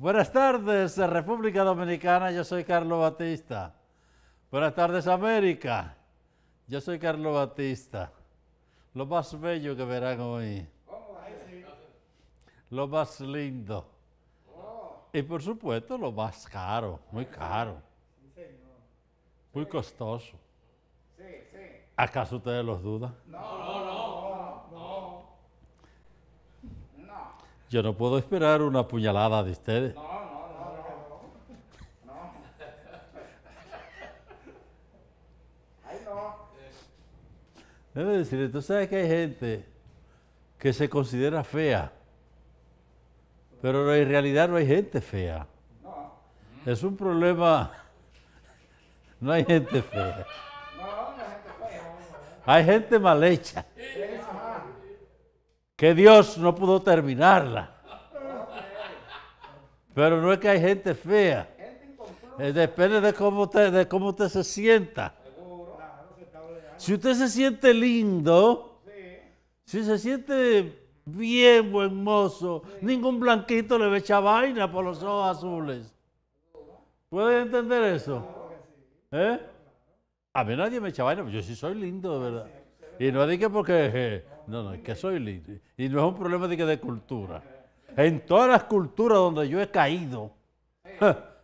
Buenas tardes, República Dominicana. Yo soy Carlos Batista. Buenas tardes, América. Yo soy Carlos Batista. Lo más bello que verán hoy. Lo más lindo. Y por supuesto, lo más caro, muy caro. Muy costoso. ¿Acaso ustedes los dudan? No, no, no. Yo no puedo esperar una puñalada de ustedes. No, no, no, no. no. no. decir, tú sabes que hay gente que se considera fea, pero en realidad no hay gente fea. No. Es un problema. No hay gente fea. No, no hay gente fea. Hay gente mal hecha. Sí que Dios no pudo terminarla. Pero no es que hay gente fea. Eh, depende de cómo, usted, de usted se sienta. Si usted se siente lindo, si se siente bien buen mozo, ningún blanquito le ve echa vaina por los ojos azules. Puede entender eso? ¿Eh? A mí nadie me echa vaina, yo sí soy lindo, de verdad. Y no es porque, eh, no, no, es que soy lindo. Y no es un problema de que de cultura. En todas las culturas donde yo he caído,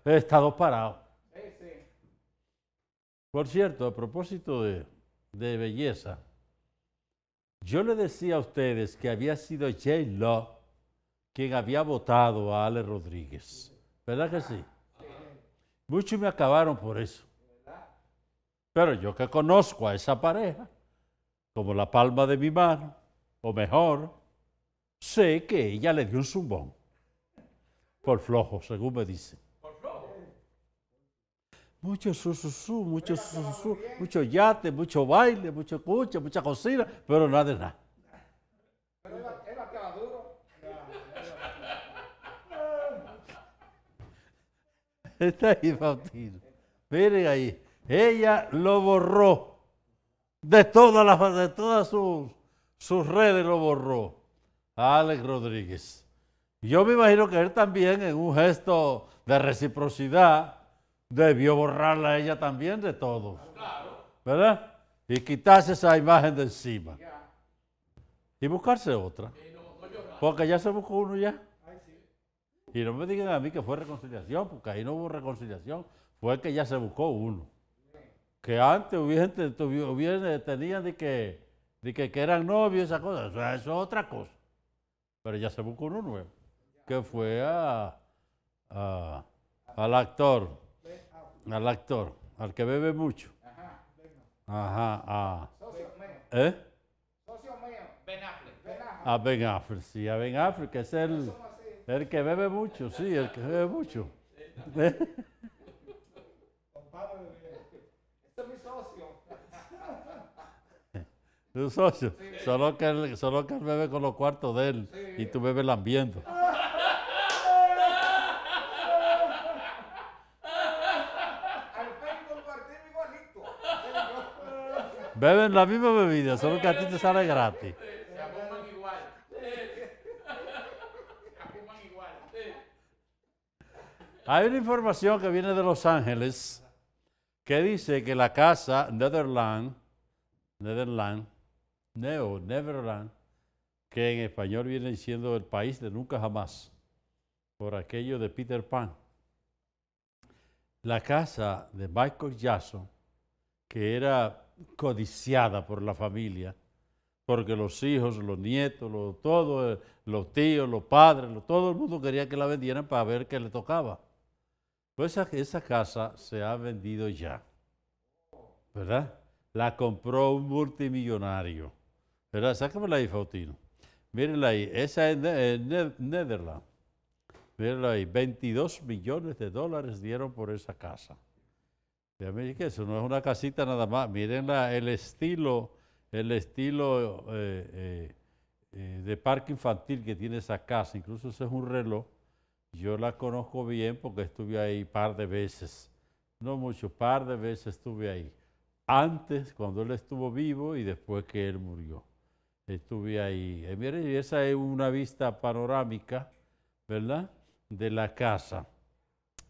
he estado parado. Por cierto, a propósito de, belleza, yo le decía a ustedes que había sido Jay Law quien había votado a Ale Rodríguez. ¿Verdad que sí? Muchos me acabaron por eso. Pero yo que conozco a esa pareja, como la palma de mi mano, o mejor, sé que ella le dio un zumbón. Por flojo, según me dicen. Mucho su mucho su mucho yate, mucho baile, mucho cucha, mucha cocina, pero nada de nada. Está ahí, Faustino. Miren ahí. Ella lo borró de todas las de todas sus, sus redes lo borró Alex Rodríguez. Yo me imagino que él también, en un gesto de reciprocidad, debió borrarla a ella también de todo. ¿Verdad? Y quitarse esa imagen de encima. Y buscarse otra. porque ya se buscó uno ya. Y no me digan a mí que fue reconciliación, porque ahí no hubo reconciliación. Fue que ya se buscó uno que antes hubiesen, gente eh, tenían de que, de que, eran novios, esa cosa. Eso, es otra cosa. Pero ya se buscó uno nuevo, que fue al actor, al actor, al que bebe mucho. Ajá, ajá, a... ¿Eh? A Ben Affleck, sí, a Ben Affleck, que es el, el que bebe mucho, sí, el que bebe mucho. ¿Eh? Solo, que él, solo que bebe con los cuartos de él y tú bebes lambiendo. Beben la misma bebida, solo que a ti te sale gratis. Se abuman igual. Se igual. Hay una información que viene de Los Ángeles que dice que la casa Netherland, Netherland Neo, Neverland, que en español viene siendo el país de nunca jamás, por aquello de Peter Pan. La casa de Michael Jackson, que era codiciada por la familia, porque los hijos, los nietos, los, todos, eh, los tíos, los padres, todo el mundo quería que la vendieran para ver qué le tocaba. Pues esa, esa casa se ha vendido ya, ¿verdad? La compró un multimillonario Sácamela ahí, Fautino. Mírenla ahí, esa es eh, Nederland Netherland. Mírenla ahí, 22 millones de dólares dieron por esa casa. que eso no es una casita nada más. Mírenla, el estilo, el estilo eh, eh, de parque infantil que tiene esa casa. Incluso ese es un reloj. Yo la conozco bien porque estuve ahí par de veces. No mucho, par de veces estuve ahí. Antes, cuando él estuvo vivo y después que él murió. Estuve ahí. Eh, esa es una vista panorámica, ¿verdad? De la casa,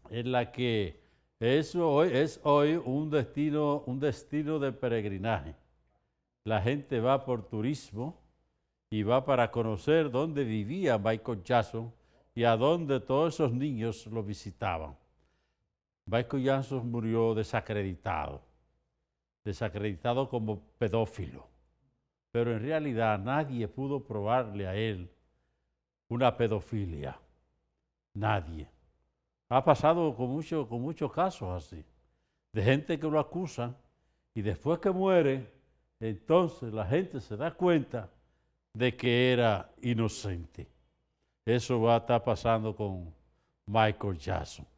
en la que eso hoy, es hoy un destino, un destino de peregrinaje. La gente va por turismo y va para conocer dónde vivía Michael Jackson y a dónde todos esos niños lo visitaban. Michael Jackson murió desacreditado, desacreditado como pedófilo pero en realidad nadie pudo probarle a él una pedofilia. Nadie. Ha pasado con, con muchos casos así, de gente que lo acusa y después que muere, entonces la gente se da cuenta de que era inocente. Eso va a estar pasando con Michael Jackson.